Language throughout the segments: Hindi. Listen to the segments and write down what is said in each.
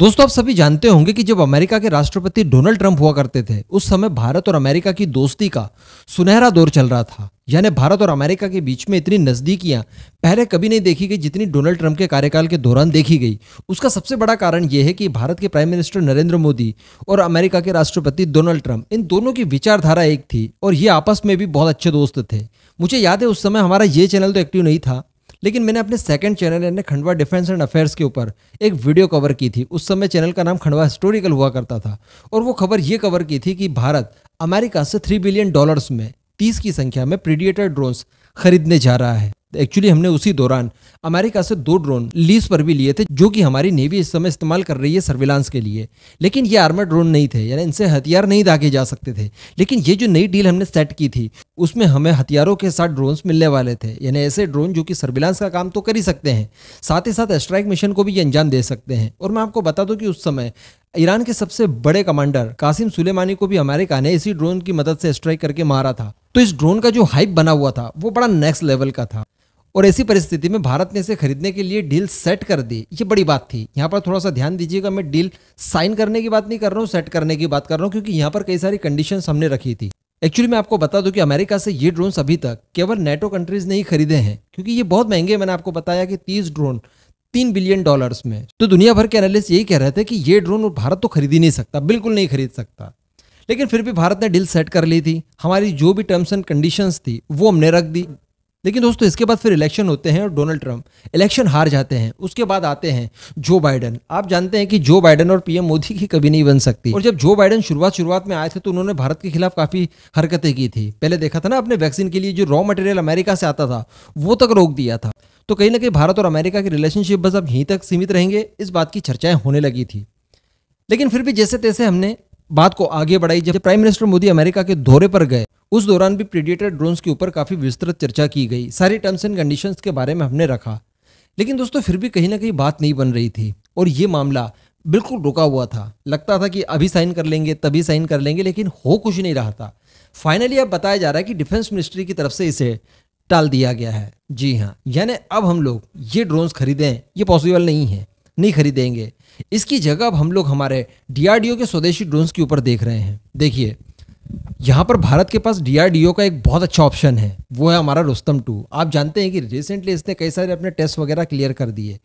दोस्तों आप सभी जानते होंगे कि जब अमेरिका के राष्ट्रपति डोनाल्ड ट्रंप हुआ करते थे उस समय भारत और अमेरिका की दोस्ती का सुनहरा दौर चल रहा था यानी भारत और अमेरिका के बीच में इतनी नज़दीकियां पहले कभी नहीं देखी गई जितनी डोनाल्ड ट्रंप के कार्यकाल के दौरान देखी गई उसका सबसे बड़ा कारण यह है कि भारत के प्राइम मिनिस्टर नरेंद्र मोदी और अमेरिका के राष्ट्रपति डोनाल्ड ट्रंप इन दोनों की विचारधारा एक थी और ये आपस में भी बहुत अच्छे दोस्त थे मुझे याद है उस समय हमारा ये चैनल तो एक्टिव नहीं था लेकिन मैंने अपने सेकंड चैनल यानी खंडवा डिफेंस एंड अफेयर्स के ऊपर एक वीडियो कवर की थी उस समय चैनल का नाम खंडवा हिस्टोरिकल हुआ करता था और वो खबर ये कवर की थी कि भारत अमेरिका से थ्री बिलियन डॉलर्स में तीस की संख्या में प्रीडिएटर ड्रोन्स खरीदने जा रहा है एक्चुअली हमने उसी दौरान अमेरिका से दो ड्रोन लीज पर भी लिए थे जो कि हमारी नेवी इस समय इस्तेमाल कर रही है सर्विलांस के लिए लेकिन ये आर्मर ड्रोन नहीं थे यानी इनसे हथियार नहीं दागे जा सकते थे लेकिन ये जो नई डील हमने सेट की थी उसमें हमें हथियारों के साथ ड्रोन्स मिलने वाले थे यानी ऐसे ड्रोन जो कि सर्विलांस का काम तो कर ही सकते हैं साथ ही साथ स्ट्राइक मिशन को भी ये अंजाम दे सकते हैं और मैं आपको बता दूं कि उस समय ईरान के सबसे बड़े कमांडर कासिम सुलेमानी को भी अमेरिका ने इसी ड्रोन की मदद से स्ट्राइक करके मारा था तो इस ड्रोन का जो हाइप बना हुआ था वो बड़ा नेक्स्ट लेवल का था और ऐसी परिस्थिति में भारत ने इसे खरीदने के लिए डील सेट कर दी ये बड़ी बात थी यहाँ पर थोड़ा सा ध्यान दीजिएगा मैं डील साइन करने की बात नहीं कर रहा हूँ सेट करने की बात कर रहा हूँ क्योंकि यहाँ पर कई सारी कंडीशंस हमने रखी थी एक्चुअली मैं आपको बता दूं कि अमेरिका से ये ड्रोन अभी तक केवल नेटो कंट्रीज ने ही खरीदे हैं क्योंकि ये बहुत महंगे मैंने आपको बताया कि तीस ड्रोन तीन बिलियन डॉलर्स में तो दुनिया भर के एनालिस्ट यही कह रहे थे कि ये ड्रोन भारत तो खरीद ही नहीं सकता बिल्कुल नहीं खरीद सकता लेकिन फिर भी भारत ने डील सेट कर ली थी हमारी जो भी टर्म्स एंड कंडीशंस थी वो हमने रख दी लेकिन दोस्तों इसके बाद फिर इलेक्शन होते हैं और डोनाल्ड ट्रंप इलेक्शन हार जाते हैं उसके बाद आते हैं जो बाइडन आप जानते हैं कि जो बाइडन और पीएम मोदी की कभी नहीं बन सकती और जब जो बाइडन शुरुआत शुरुआत में आए थे तो उन्होंने भारत के खिलाफ काफी हरकतें की थी पहले देखा था ना अपने वैक्सीन के लिए जो रॉ मटेरियल अमेरिका से आता था वो तक रोक दिया था तो कहीं ना कहीं भारत और अमेरिका की रिलेशनशिप बस अब यहीं तक सीमित रहेंगे इस बात की चर्चाएं होने लगी थी लेकिन फिर भी जैसे तैसे हमने बात को आगे बढ़ाई जब प्राइम मिनिस्टर मोदी अमेरिका के दौरे पर गए उस दौरान भी प्रीडिएटर ड्रोन्स के ऊपर काफ़ी विस्तृत चर्चा की गई सारी टर्म्स एंड कंडीशंस के बारे में हमने रखा लेकिन दोस्तों फिर भी कहीं ना कहीं बात नहीं बन रही थी और ये मामला बिल्कुल रुका हुआ था लगता था कि अभी साइन कर लेंगे तभी साइन कर लेंगे लेकिन हो कुछ नहीं रहा था फाइनली अब बताया जा रहा है कि डिफेंस मिनिस्ट्री की तरफ से इसे टाल दिया गया है जी हाँ यानी अब हम लोग ये ड्रोन्स खरीदें ये पॉसिबल नहीं है नहीं खरीदेंगे इसकी जगह अब हम लोग हमारे डीआरडीओ के स्वदेशी ड्रोन्स के ऊपर देख रहे हैं देखिए यहाँ पर भारत के पास डीआरडीओ का एक बहुत अच्छा ऑप्शन है वो है हमारा रोस्तम टू आप जानते हैं कि रिसेंटली इसने कई सारे अपने टेस्ट वगैरह क्लियर कर दिए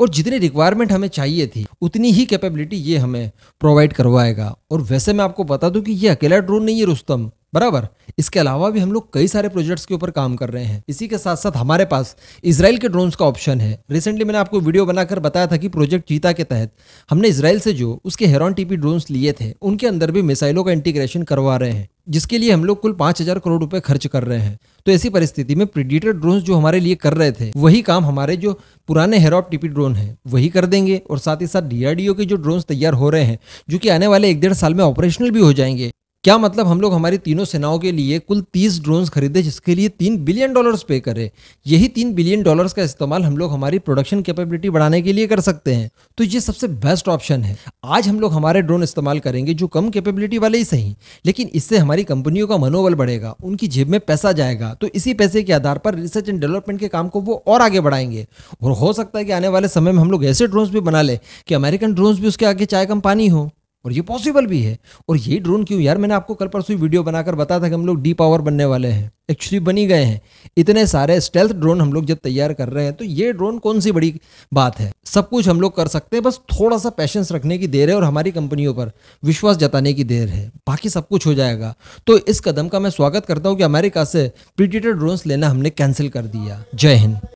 और जितनी रिक्वायरमेंट हमें चाहिए थी उतनी ही कैपेबिलिटी ये हमें प्रोवाइड करवाएगा और वैसे मैं आपको बता दूं कि ये अकेला ड्रोन नहीं है रोस्तम बराबर इसके अलावा भी हम लोग कई सारे प्रोजेक्ट्स के ऊपर काम कर रहे हैं इसी के साथ साथ हमारे पास इसराइल के ड्रोन्स का ऑप्शन है रिसेंटली मैंने आपको वीडियो बनाकर बताया था कि प्रोजेक्ट चीता के तहत हमने इसराइल से जो उसके हेरॉन टीपी ड्रोन्स लिए थे उनके अंदर भी मिसाइलों का इंटीग्रेशन करवा रहे हैं जिसके लिए हम लोग कुल पांच हजार करोड़ रुपए खर्च कर रहे हैं तो ऐसी परिस्थिति में प्रीडिटर ड्रोन जो हमारे लिए कर रहे थे वही काम हमारे जो पुराने हेरॉप टीपी ड्रोन है वही कर देंगे और साथ ही साथ डीआरडीओ के जो ड्रोन तैयार हो रहे हैं जो कि आने वाले एक डेढ़ साल में ऑपरेशनल भी हो जाएंगे क्या मतलब हम लोग हमारी तीनों सेनाओं के लिए कुल तीस ड्रोन्स खरीदे जिसके लिए तीन बिलियन डॉलर्स पे करें यही तीन बिलियन डॉलर्स का इस्तेमाल हम लोग हमारी प्रोडक्शन कैपेबिलिटी बढ़ाने के लिए कर सकते हैं तो ये सबसे बेस्ट ऑप्शन है आज हम लोग हमारे ड्रोन इस्तेमाल करेंगे जो कम कैपेबिलिटी वाले ही सही लेकिन इससे हमारी कंपनियों का मनोबल बढ़ेगा उनकी जेब में पैसा जाएगा तो इसी पैसे के आधार पर रिसर्च एंड डेवलपमेंट के काम को वो और आगे बढ़ाएंगे और हो सकता है कि आने वाले समय में हम लोग ऐसे ड्रोन्स भी बना लें कि अमेरिकन ड्रोन्स भी उसके आगे चाय कम पानी हो और ये पॉसिबल भी है और ये ड्रोन क्यों यार मैंने आपको कल परसों वीडियो बनाकर बताया था कि हम लोग डी पावर बनने वाले हैं एक्चुअली बनी गए हैं इतने सारे स्टेल्थ ड्रोन हम लोग जब तैयार कर रहे हैं तो ये ड्रोन कौन सी बड़ी बात है सब कुछ हम लोग कर सकते हैं बस थोड़ा सा पैशंस रखने की देर है और हमारी कंपनियों पर विश्वास जताने की देर है बाकी सब कुछ हो जाएगा तो इस कदम का मैं स्वागत करता हूँ कि अमेरिका से प्रीटेटेड ड्रोन्स लेना हमने कैंसिल कर दिया जय हिंद